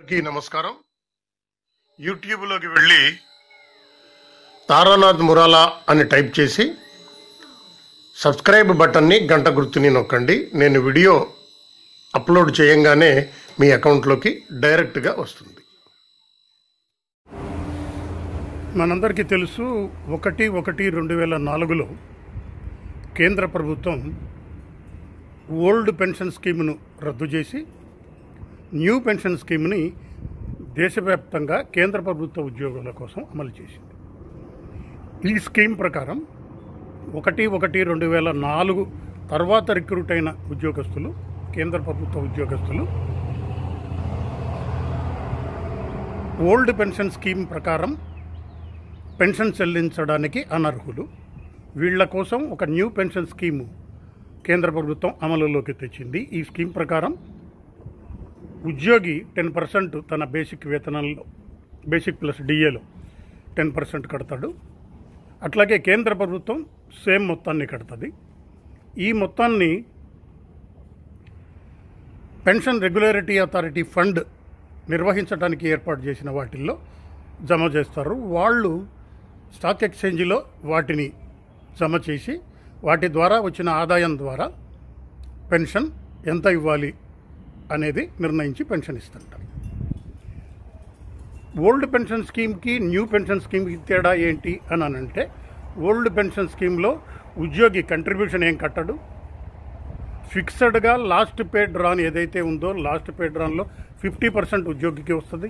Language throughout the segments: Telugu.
అందరికీ నమస్కారం యూట్యూబ్లోకి వెళ్ళి తారానాథ్ మురాలా అని టైప్ చేసి సబ్స్క్రైబ్ బటన్ని గంట గుర్తుని నొక్కండి నేను వీడియో అప్లోడ్ చేయంగానే మీ అకౌంట్లోకి డైరెక్ట్గా వస్తుంది మనందరికీ తెలుసు ఒకటి ఒకటి రెండు వేల నాలుగులో కేంద్ర ప్రభుత్వం ఓల్డ్ పెన్షన్ స్కీమ్ను రద్దు చేసి న్యూ పెన్షన్ స్కీమ్ని దేశవ్యాప్తంగా కేంద్ర ప్రభుత్వ ఉద్యోగుల కోసం అమలు చేసింది ఈ స్కీమ్ ప్రకారం ఒకటి ఒకటి రెండు వేల నాలుగు తర్వాత రిక్రూట్ అయిన ఉద్యోగస్తులు కేంద్ర ప్రభుత్వ ఉద్యోగస్తులు ఓల్డ్ పెన్షన్ స్కీమ్ ప్రకారం పెన్షన్ చెల్లించడానికి అనర్హులు వీళ్ల కోసం ఒక న్యూ పెన్షన్ స్కీము కేంద్ర ప్రభుత్వం అమలులోకి తెచ్చింది ఈ స్కీమ్ ప్రకారం ఉద్యోగి టెన్ పర్సెంట్ తన బేసిక్ వేతనంలో బేసిక్ ప్లస్ డిఏలో టెన్ పర్సెంట్ కడతాడు అట్లాగే కేంద్ర ప్రభుత్వం సేమ్ మొత్తాన్ని కడుతుంది ఈ మొత్తాన్ని పెన్షన్ రెగ్యులేటరీ అథారిటీ ఫండ్ నిర్వహించడానికి ఏర్పాటు చేసిన వాటిల్లో జమ చేస్తారు వాళ్ళు స్టాక్ ఎక్స్చేంజ్లో వాటిని జమ చేసి వాటి ద్వారా వచ్చిన ఆదాయం ద్వారా పెన్షన్ ఎంత ఇవ్వాలి అనేది నిర్ణయించి పెన్షన్ ఇస్తుంటారు ఓల్డ్ పెన్షన్ స్కీమ్కి న్యూ పెన్షన్ స్కీమ్కి తేడా ఏంటి అని అంటే ఓల్డ్ పెన్షన్ స్కీమ్లో ఉద్యోగి కంట్రిబ్యూషన్ ఏం కట్టడు ఫిక్స్డ్గా లాస్ట్ పే డ్రాన్ ఏదైతే ఉందో లాస్ట్ పే డ్రాన్లో ఫిఫ్టీ పర్సెంట్ ఉద్యోగికి వస్తుంది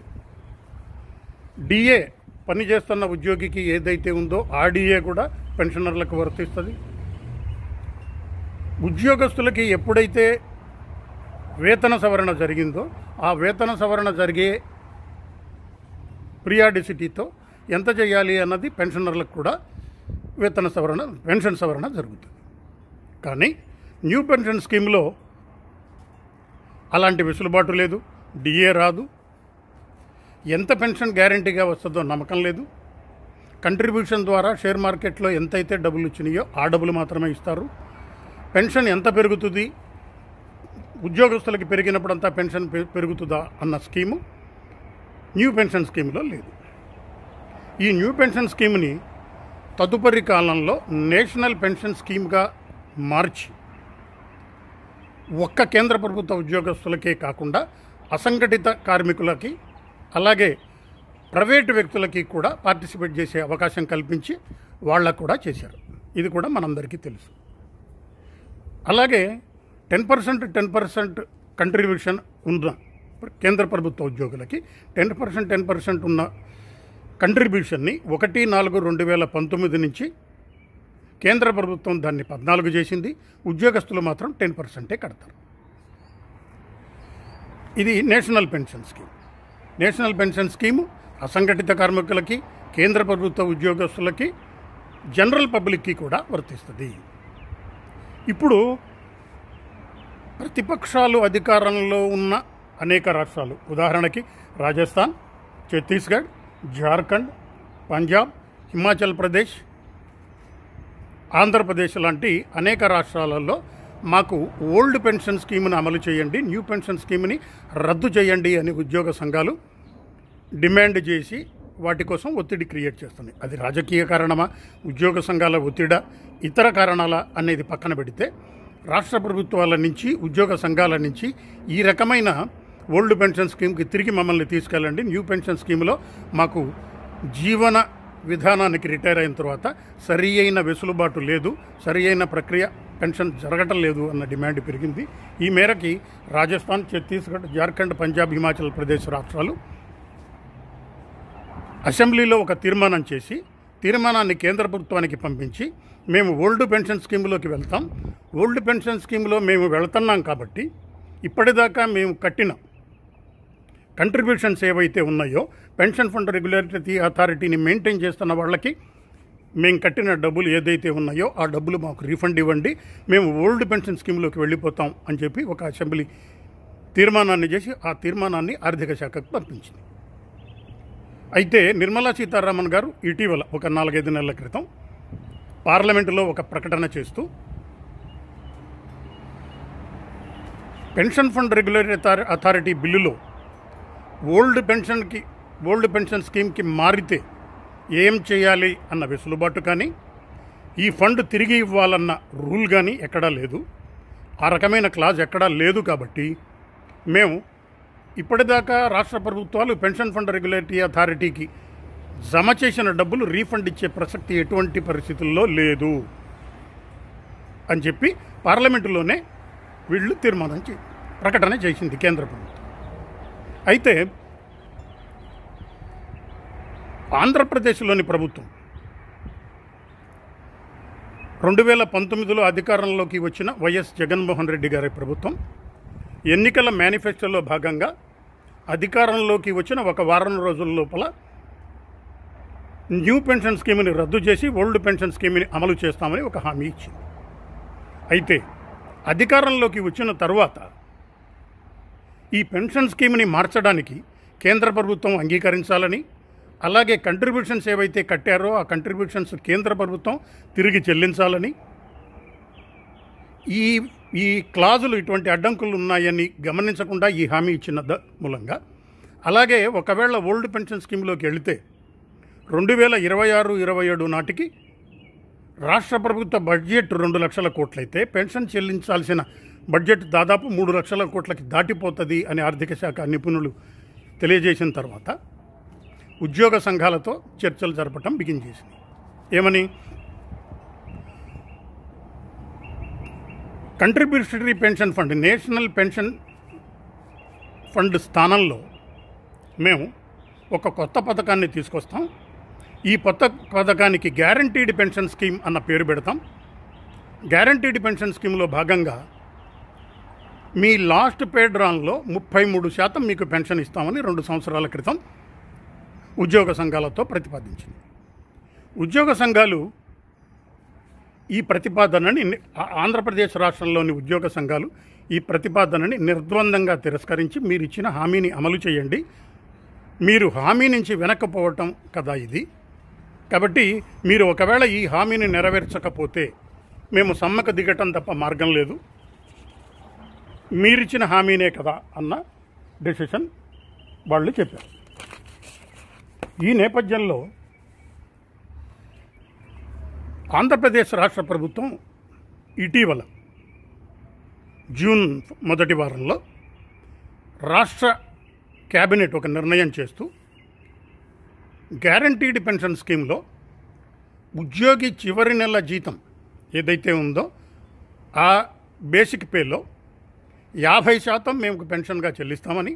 డిఏ పని చేస్తున్న ఉద్యోగికి ఏదైతే ఉందో ఆర్డీఏ కూడా పెన్షనర్లకు వర్తిస్తుంది ఉద్యోగస్తులకి ఎప్పుడైతే వేతన సవరణ జరిగిందో ఆ వేతన సవరణ జరిగే ప్రియాడిసిటీతో ఎంత చేయాలి అన్నది పెన్షనర్లకు కూడా వేతన సవరణ పెన్షన్ సవరణ జరుగుతుంది కానీ న్యూ పెన్షన్ స్కీమ్లో అలాంటి వెసులుబాటు లేదు డిఏ రాదు ఎంత పెన్షన్ గ్యారంటీగా వస్తుందో నమ్మకం లేదు కంట్రిబ్యూషన్ ద్వారా షేర్ మార్కెట్లో ఎంతైతే డబ్బులు ఇచ్చినాయో ఆ డబ్బులు మాత్రమే ఇస్తారు పెన్షన్ ఎంత పెరుగుతుంది ఉద్యోగస్తులకి పెరిగినప్పుడంతా పెన్షన్ పెరుగుతుందా అన్న స్కీము న్యూ పెన్షన్ స్కీమ్లో లేదు ఈ న్యూ పెన్షన్ స్కీమ్ని తదుపరి కాలంలో నేషనల్ పెన్షన్ స్కీమ్గా మార్చి ఒక్క కేంద్ర ప్రభుత్వ ఉద్యోగస్తులకే కాకుండా అసంఘటిత కార్మికులకి అలాగే ప్రైవేటు వ్యక్తులకి కూడా పార్టిసిపేట్ చేసే అవకాశం కల్పించి వాళ్ళకు కూడా చేశారు ఇది కూడా మనందరికీ తెలుసు అలాగే ten percent ten percent contribution ఉన్న కేంద్ర ప్రభుత్వ ఉద్యోగులకి టెన్ పర్సెంట్ టెన్ పర్సెంట్ ఉన్న కంట్రిబ్యూషన్ని ఒకటి నాలుగు రెండు వేల పంతొమ్మిది నుంచి కేంద్ర ప్రభుత్వం దాన్ని పద్నాలుగు చేసింది ఉద్యోగస్తులు మాత్రం టెన్ పర్సెంటే కడతారు ఇది national pension scheme national pension scheme అసంఘటిత కార్మికులకి కేంద్ర ప్రభుత్వ ఉద్యోగస్తులకి జనరల్ పబ్లిక్కి కూడా వర్తిస్తుంది ఇప్పుడు ప్రతిపక్షాలు అధికారంలో ఉన్న అనేక రాష్ట్రాలు ఉదాహరణకి రాజస్థాన్ ఛత్తీస్గఢ్ జార్ఖండ్ పంజాబ్ హిమాచల్ ప్రదేశ్ ఆంధ్రప్రదేశ్ లాంటి అనేక రాష్ట్రాలలో మాకు ఓల్డ్ పెన్షన్ స్కీమ్ను అమలు చేయండి న్యూ పెన్షన్ స్కీమ్ని రద్దు చేయండి అని ఉద్యోగ సంఘాలు డిమాండ్ చేసి వాటి కోసం ఒత్తిడి క్రియేట్ చేస్తుంది అది రాజకీయ కారణమా ఉద్యోగ సంఘాల ఒత్తిడ ఇతర కారణాల అనేది పక్కన పెడితే రాష్ట్ర ప్రభుత్వాల నుంచి ఉద్యోగ సంఘాల నుంచి ఈ రకమైన ఓల్డ్ పెన్షన్ స్కీమ్కి తిరిగి మమ్మల్ని తీసుకెళ్ళండి న్యూ పెన్షన్ స్కీమ్లో మాకు జీవన విధానానికి రిటైర్ అయిన తర్వాత సరి అయిన వెసులుబాటు లేదు సరి అయిన ప్రక్రియ పెన్షన్ జరగటం లేదు అన్న డిమాండ్ పెరిగింది ఈ మేరకి రాజస్థాన్ ఛత్తీస్గఢ్ జార్ఖండ్ పంజాబ్ హిమాచల్ ప్రదేశ్ రాష్ట్రాలు అసెంబ్లీలో ఒక తీర్మానం చేసి తీర్మానాన్ని కేంద్ర ప్రభుత్వానికి పంపించి మేము ఓల్డ్ పెన్షన్ స్కీమ్లోకి వెళ్తాం ఓల్డ్ పెన్షన్ స్కీమ్లో మేము వెళ్తున్నాం కాబట్టి ఇప్పటిదాకా మేము కట్టిన కంట్రిబ్యూషన్స్ ఏవైతే ఉన్నాయో పెన్షన్ ఫండ్ రెగ్యులేటరీ అథారిటీని మెయింటైన్ చేస్తున్న వాళ్ళకి మేము కట్టిన డబ్బులు ఏదైతే ఉన్నాయో ఆ డబ్బులు మాకు రీఫండ్ ఇవ్వండి మేము ఓల్డ్ పెన్షన్ స్కీమ్లోకి వెళ్ళిపోతాం అని చెప్పి ఒక అసెంబ్లీ తీర్మానాన్ని చేసి ఆ తీర్మానాన్ని ఆర్థిక శాఖకు పంపించింది అయితే నిర్మలా సీతారామన్ గారు ఇటీవల ఒక నాలుగైదు నెలల క్రితం పార్లమెంటులో ఒక ప్రకటన చేస్తూ పెన్షన్ ఫండ్ రెగ్యులేటరీ అథారిటీ బిల్లులో ఓల్డ్ పెన్షన్కి ఓల్డ్ పెన్షన్ స్కీమ్కి మారితే ఏం చేయాలి అన్న వెసులుబాటు కానీ ఈ ఫండ్ తిరిగి ఇవ్వాలన్న రూల్ కానీ ఎక్కడా లేదు ఆ రకమైన క్లాజ్ ఎక్కడా లేదు కాబట్టి మేము ఇప్పటిదాకా రాష్ట్ర ప్రభుత్వాలు పెన్షన్ ఫండ్ రెగ్యులేటరీ అథారిటీకి జమ చేసిన డబ్బులు రీఫండ్ ఇచ్చే ప్రసక్తి ఎటువంటి పరిస్థితుల్లో లేదు అని చెప్పి పార్లమెంటులోనే వీళ్ళు తీర్మానం చే ప్రకటన చేసింది కేంద్ర ప్రభుత్వం అయితే ఆంధ్రప్రదేశ్లోని ప్రభుత్వం రెండు వేల పంతొమ్మిదిలో అధికారంలోకి వచ్చిన వైఎస్ జగన్మోహన్ రెడ్డి గారి ప్రభుత్వం ఎన్నికల మేనిఫెస్టోలో భాగంగా అధికారంలోకి వచ్చిన ఒక వారం రోజుల లోపల న్యూ పెన్షన్ స్కీమ్ని రద్దు చేసి ఓల్డ్ పెన్షన్ స్కీమ్ని అమలు చేస్తామని ఒక హామీ ఇచ్చింది అయితే అధికారంలోకి వచ్చిన తర్వాత ఈ పెన్షన్ స్కీమ్ని మార్చడానికి కేంద్ర ప్రభుత్వం అంగీకరించాలని అలాగే కంట్రిబ్యూషన్స్ ఏవైతే కట్టారో ఆ కంట్రిబ్యూషన్స్ కేంద్ర ప్రభుత్వం తిరిగి చెల్లించాలని ఈ ఈ క్లాజులు ఇటువంటి అడ్డంకులు ఉన్నాయని గమనించకుండా ఈ హామీ ఇచ్చిన మూలంగా అలాగే ఒకవేళ ఓల్డ్ పెన్షన్ స్కీమ్లోకి వెళితే రెండు వేల ఇరవై ఆరు ఇరవై ఏడు నాటికి రాష్ట్ర ప్రభుత్వ బడ్జెట్ రెండు లక్షల కోట్లయితే పెన్షన్ చెల్లించాల్సిన బడ్జెట్ దాదాపు మూడు లక్షల కోట్లకి దాటిపోతుంది అని ఆర్థిక శాఖ నిపుణులు తెలియజేసిన తర్వాత ఉద్యోగ సంఘాలతో చర్చలు జరపటం బిగించేసింది ఏమని contributory pension fund national pension fund స్థానంలో మేము ఒక కొత్త పథకాన్ని తీసుకొస్తాం ఈ పథ పథకానికి గ్యారంటీడ్ పెన్షన్ స్కీమ్ అన్న పేరు పెడతాం గ్యారంటీడ్ పెన్షన్ స్కీమ్లో భాగంగా మీ లాస్ట్ రాన్లో ముప్పై మూడు శాతం మీకు పెన్షన్ ఇస్తామని రెండు సంవత్సరాల క్రితం ఉద్యోగ సంఘాలతో ప్రతిపాదించింది ఉద్యోగ సంఘాలు ఈ ప్రతిపాదనని ఆంధ్రప్రదేశ్ రాష్ట్రంలోని ఉద్యోగ సంఘాలు ఈ ప్రతిపాదనని నిర్ద్వందంగా తిరస్కరించి మీరు ఇచ్చిన హామీని అమలు చేయండి మీరు హామీ నుంచి వెనక్కపోవటం కదా ఇది కాబట్టి మీరు ఒకవేళ ఈ హామీని నెరవేర్చకపోతే మేము సమ్మక దిగటం తప్ప మార్గం లేదు మీరిచ్చిన హామీనే కదా అన్న డెసిషన్ వాళ్ళు చెప్పారు ఈ నేపథ్యంలో ఆంధ్రప్రదేశ్ రాష్ట్ర ప్రభుత్వం ఇటీవల జూన్ మొదటి వారంలో రాష్ట్ర క్యాబినెట్ ఒక నిర్ణయం చేస్తూ గ్యారంటీడ్ పెన్షన్ స్కీమ్లో ఉద్యోగి చివరి నెల జీతం ఏదైతే ఉందో ఆ బేసిక్ పేలో యాభై శాతం మేము పెన్షన్గా చెల్లిస్తామని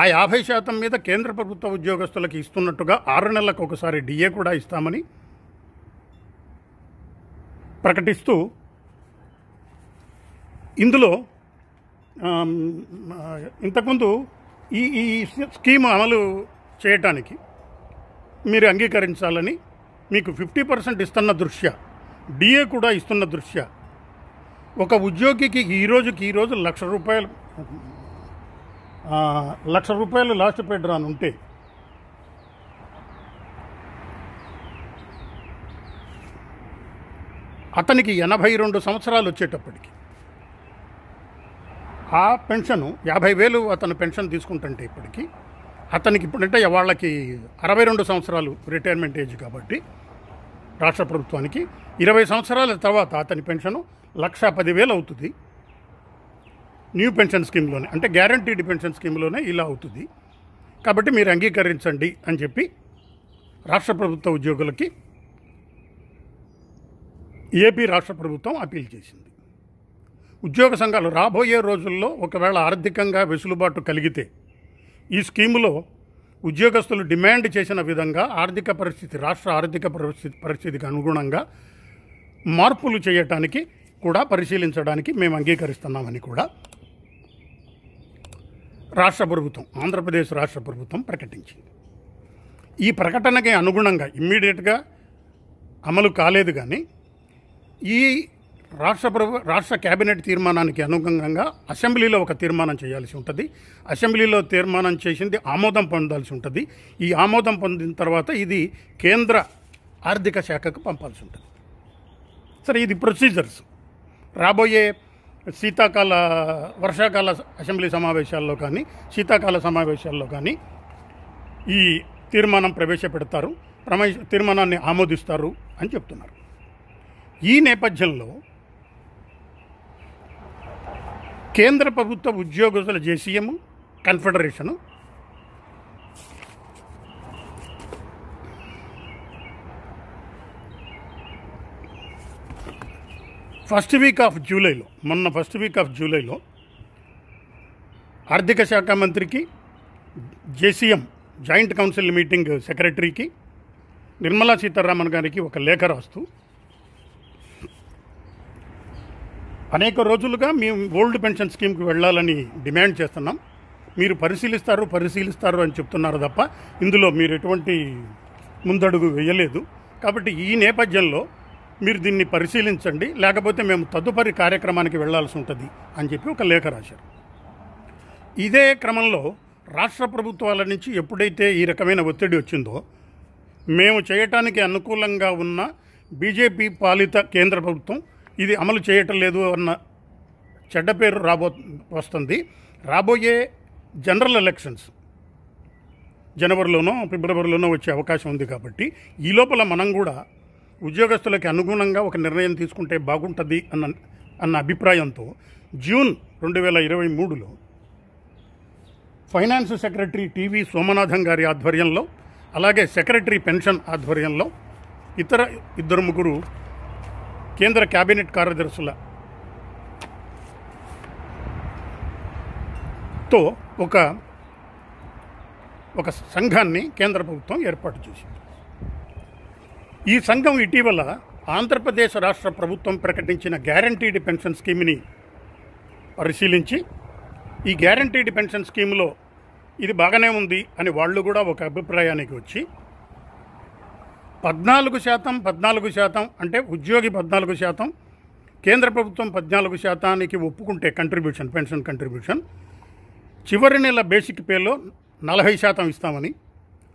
ఆ యాభై శాతం మీద కేంద్ర ప్రభుత్వ ఉద్యోగస్తులకు ఇస్తున్నట్టుగా ఆరు నెలలకు ఒకసారి డిఏ కూడా ఇస్తామని ప్రకటిస్తూ ఇందులో ఇంతకుముందు ఈ ఈ స్కీమ్ అమలు చేయటానికి మీరు అంగీకరించాలని మీకు ఫిఫ్టీ పర్సెంట్ ఇస్తున్న దృష్ట్యా డిఏ కూడా ఇస్తున్న దృష్ట్యా ఒక ఉద్యోగికి ఈరోజుకి ఈరోజు లక్ష రూపాయలు లక్ష రూపాయలు లాస్ట్ పేడ్ రాను ఉంటే అతనికి ఎనభై రెండు సంవత్సరాలు వచ్చేటప్పటికి ఆ పెన్షను యాభై వేలు అతను పెన్షన్ తీసుకుంటుంటే ఇప్పటికీ అతనికి ఇప్పుడంటే వాళ్ళకి అరవై రెండు సంవత్సరాలు రిటైర్మెంట్ ఏజ్ కాబట్టి రాష్ట్ర ప్రభుత్వానికి ఇరవై సంవత్సరాల తర్వాత అతని పెన్షను లక్ష పదివేలు అవుతుంది న్యూ పెన్షన్ స్కీమ్లోనే అంటే గ్యారంటీడ్ పెన్షన్ స్కీమ్లోనే ఇలా అవుతుంది కాబట్టి మీరు అంగీకరించండి అని చెప్పి రాష్ట్ర ప్రభుత్వ ఉద్యోగులకి ఏపీ రాష్ట్ర ప్రభుత్వం అప్పీల్ చేసింది ఉద్యోగ సంఘాలు రాబోయే రోజుల్లో ఒకవేళ ఆర్థికంగా వెసులుబాటు కలిగితే ఈ స్కీములో ఉద్యోగస్తులు డిమాండ్ చేసిన విధంగా ఆర్థిక పరిస్థితి రాష్ట్ర ఆర్థిక పరిస్థితి పరిస్థితికి అనుగుణంగా మార్పులు చేయటానికి కూడా పరిశీలించడానికి మేము అంగీకరిస్తున్నామని కూడా రాష్ట్ర ప్రభుత్వం ఆంధ్రప్రదేశ్ రాష్ట్ర ప్రభుత్వం ప్రకటించింది ఈ ప్రకటనకి అనుగుణంగా ఇమ్మీడియట్గా అమలు కాలేదు కానీ ఈ రాష్ట్ర ప్రభు రాష్ట్ర కేబినెట్ తీర్మానానికి అనుగుణంగా అసెంబ్లీలో ఒక తీర్మానం చేయాల్సి ఉంటుంది అసెంబ్లీలో తీర్మానం చేసింది ఆమోదం పొందాల్సి ఉంటుంది ఈ ఆమోదం పొందిన తర్వాత ఇది కేంద్ర ఆర్థిక శాఖకు పంపాల్సి ఉంటుంది సరే ఇది ప్రొసీజర్స్ రాబోయే శీతాకాల వర్షాకాల అసెంబ్లీ సమావేశాల్లో కానీ శీతాకాల సమావేశాల్లో కానీ ఈ తీర్మానం ప్రవేశపెడతారు ప్రమే తీర్మానాన్ని ఆమోదిస్తారు అని చెప్తున్నారు ఈ నేపథ్యంలో కేంద్ర ప్రభుత్వ ఉద్యోగస్తుల JCM confederation first week of జూలైలో మొన్న ఫస్ట్ వీక్ ఆఫ్ జూలైలో ఆర్థిక శాఖ మంత్రికి జేసీఎం జాయింట్ కౌన్సిల్ మీటింగ్ సెక్రటరీకి నిర్మలా సీతారామన్ గారికి ఒక లేఖ రాస్తూ అనేక రోజులుగా మేము ఓల్డ్ పెన్షన్ స్కీమ్కి వెళ్ళాలని డిమాండ్ చేస్తున్నాం మీరు పరిశీలిస్తారు పరిశీలిస్తారు అని చెప్తున్నారు తప్ప ఇందులో మీరు ఎటువంటి ముందడుగు వేయలేదు కాబట్టి ఈ నేపథ్యంలో మీరు దీన్ని పరిశీలించండి లేకపోతే మేము తదుపరి కార్యక్రమానికి వెళ్లాల్సి ఉంటుంది అని చెప్పి ఒక లేఖ రాశారు ఇదే క్రమంలో రాష్ట్ర ప్రభుత్వాల నుంచి ఎప్పుడైతే ఈ రకమైన ఒత్తిడి వచ్చిందో మేము చేయటానికి అనుకూలంగా ఉన్న బీజేపీ పాలిత కేంద్ర ప్రభుత్వం ఇది అమలు చేయటం లేదు అన్న చెడ్డ పేరు రాబో వస్తుంది రాబోయే జనరల్ ఎలక్షన్స్ జనవరిలోనో ఫిబ్రవరిలోనో వచ్చే అవకాశం ఉంది కాబట్టి ఈ లోపల మనం కూడా ఉద్యోగస్తులకి అనుగుణంగా ఒక నిర్ణయం తీసుకుంటే బాగుంటుంది అన్న అన్న అభిప్రాయంతో జూన్ రెండు వేల ఇరవై మూడులో ఫైనాన్స్ సెక్రటరీ టీవీ సోమనాథం గారి ఆధ్వర్యంలో అలాగే సెక్రటరీ పెన్షన్ ఆధ్వర్యంలో ఇతర ఇద్దరు ముగ్గురు కేంద్ర కేబినెట్ కార్యదర్శులతో ఒక ఒక సంఘాన్ని కేంద్ర ప్రభుత్వం ఏర్పాటు చేసింది ఈ సంఘం ఇటీవల ఆంధ్రప్రదేశ్ రాష్ట్ర ప్రభుత్వం ప్రకటించిన గ్యారంటీడ్ పెన్షన్ స్కీమ్ని పరిశీలించి ఈ గ్యారంటీడ్ పెన్షన్ స్కీమ్లో ఇది బాగానే ఉంది అని వాళ్ళు కూడా ఒక అభిప్రాయానికి వచ్చి పద్నాలుగు శాతం పద్నాలుగు శాతం అంటే ఉద్యోగి పద్నాలుగు శాతం కేంద్ర ప్రభుత్వం పద్నాలుగు శాతానికి ఒప్పుకుంటే కంట్రిబ్యూషన్ పెన్షన్ కంట్రిబ్యూషన్ చివరి నెల బేసిక్ పేలో నలభై శాతం ఇస్తామని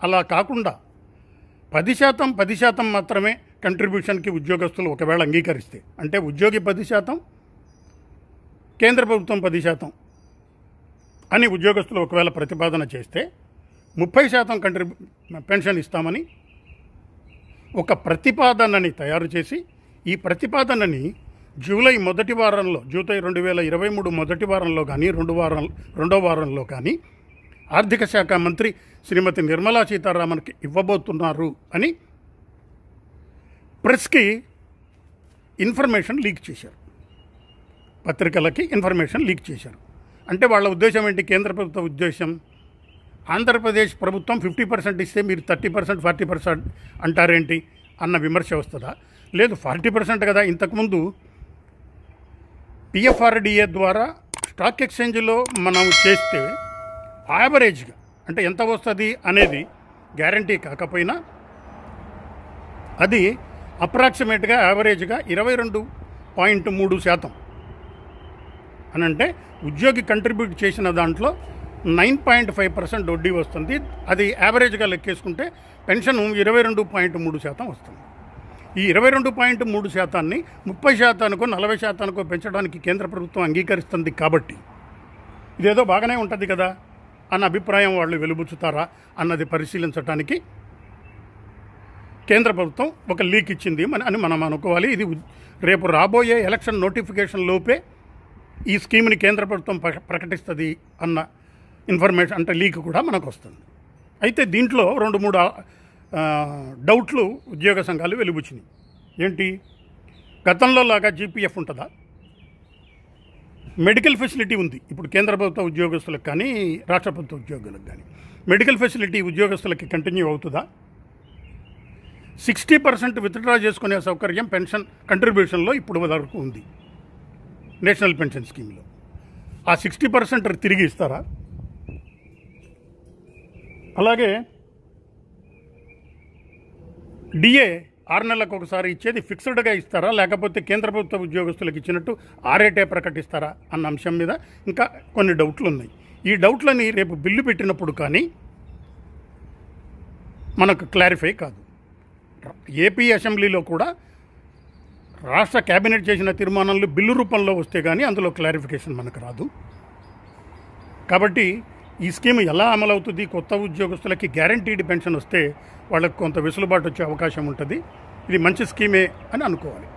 అలా కాకుండా పది శాతం పది శాతం మాత్రమే కంట్రిబ్యూషన్కి ఉద్యోగస్తులు ఒకవేళ అంగీకరిస్తే అంటే ఉద్యోగి పది శాతం కేంద్ర ప్రభుత్వం పది శాతం అని ఉద్యోగస్తులు ఒకవేళ ప్రతిపాదన చేస్తే ముప్పై శాతం కంట్రిబ్యూ పెన్షన్ ఇస్తామని ఒక ప్రతిపాదనని తయారు చేసి ఈ ప్రతిపాదనని జూలై మొదటి వారంలో జూలై రెండు వేల ఇరవై మూడు మొదటి వారంలో కానీ రెండు వారం రెండో వారంలో కానీ ఆర్థిక శాఖ మంత్రి శ్రీమతి నిర్మలా సీతారామన్కి ఇవ్వబోతున్నారు అని ప్రెస్కి ఇన్ఫర్మేషన్ లీక్ చేశారు పత్రికలకి ఇన్ఫర్మేషన్ లీక్ చేశారు అంటే వాళ్ళ ఉద్దేశం ఏంటి కేంద్ర ప్రభుత్వ ఉద్దేశం ఆంధ్రప్రదేశ్ ప్రభుత్వం ఫిఫ్టీ పర్సెంట్ ఇస్తే మీరు థర్టీ పర్సెంట్ ఫార్టీ పర్సెంట్ అంటారేంటి అన్న విమర్శ వస్తుందా లేదు ఫార్టీ పర్సెంట్ కదా ఇంతకుముందు పిఎఫ్ఆర్డిఏ ద్వారా స్టాక్ ఎక్స్చేంజ్లో మనం చేస్తే యావరేజ్గా అంటే ఎంత వస్తుంది అనేది గ్యారంటీ కాకపోయినా అది అప్రాక్సిమేట్గా యావరేజ్గా ఇరవై రెండు పాయింట్ మూడు శాతం అని అంటే ఉద్యోగి కంట్రిబ్యూట్ చేసిన దాంట్లో నైన్ పాయింట్ ఫైవ్ పర్సెంట్ వడ్డీ వస్తుంది అది యావరేజ్గా లెక్కేసుకుంటే పెన్షన్ ఇరవై రెండు పాయింట్ మూడు శాతం వస్తుంది ఈ ఇరవై రెండు పాయింట్ మూడు శాతాన్ని ముప్పై శాతానికో నలభై శాతానికో పెంచడానికి కేంద్ర ప్రభుత్వం అంగీకరిస్తుంది కాబట్టి ఇదేదో బాగానే ఉంటుంది కదా అన్న అభిప్రాయం వాళ్ళు వెలుబుచ్చుతారా అన్నది పరిశీలించడానికి కేంద్ర ప్రభుత్వం ఒక లీక్ ఇచ్చింది అని మనం అనుకోవాలి ఇది రేపు రాబోయే ఎలక్షన్ నోటిఫికేషన్ లోపే ఈ స్కీమ్ని కేంద్ర ప్రభుత్వం ప్రకటిస్తుంది అన్న ఇన్ఫర్మేషన్ అంటే లీక్ కూడా మనకు వస్తుంది అయితే దీంట్లో రెండు మూడు డౌట్లు ఉద్యోగ సంఘాలు వెలుగుచ్చినాయి ఏంటి గతంలో లాగా జీపీఎఫ్ ఉంటుందా మెడికల్ ఫెసిలిటీ ఉంది ఇప్పుడు కేంద్ర ప్రభుత్వ ఉద్యోగస్తులకు కానీ రాష్ట్ర ప్రభుత్వ ఉద్యోగులకు కానీ మెడికల్ ఫెసిలిటీ ఉద్యోగస్తులకి కంటిన్యూ అవుతుందా సిక్స్టీ పర్సెంట్ విత్డ్రా చేసుకునే సౌకర్యం పెన్షన్ కంట్రిబ్యూషన్లో ఇప్పుడు వరకు ఉంది నేషనల్ పెన్షన్ స్కీమ్లో ఆ సిక్స్టీ పర్సెంట్ తిరిగి ఇస్తారా అలాగే డిఏ ఆరు నెలలకు ఒకసారి ఇచ్చేది ఫిక్స్డ్గా ఇస్తారా లేకపోతే కేంద్ర ప్రభుత్వ ఉద్యోగస్తులకు ఇచ్చినట్టు ఆరేటే ప్రకటిస్తారా అన్న అంశం మీద ఇంకా కొన్ని డౌట్లు ఉన్నాయి ఈ డౌట్లని రేపు బిల్లు పెట్టినప్పుడు కానీ మనకు క్లారిఫై కాదు ఏపీ అసెంబ్లీలో కూడా రాష్ట్ర కేబినెట్ చేసిన తీర్మానాలు బిల్లు రూపంలో వస్తే కానీ అందులో క్లారిఫికేషన్ మనకు రాదు కాబట్టి ఈ స్కీమ్ ఎలా అమలవుతుంది కొత్త ఉద్యోగస్తులకి గ్యారంటీడ్ పెన్షన్ వస్తే వాళ్ళకు కొంత వెసులుబాటు వచ్చే అవకాశం ఉంటుంది ఇది మంచి స్కీమే అని అనుకోవాలి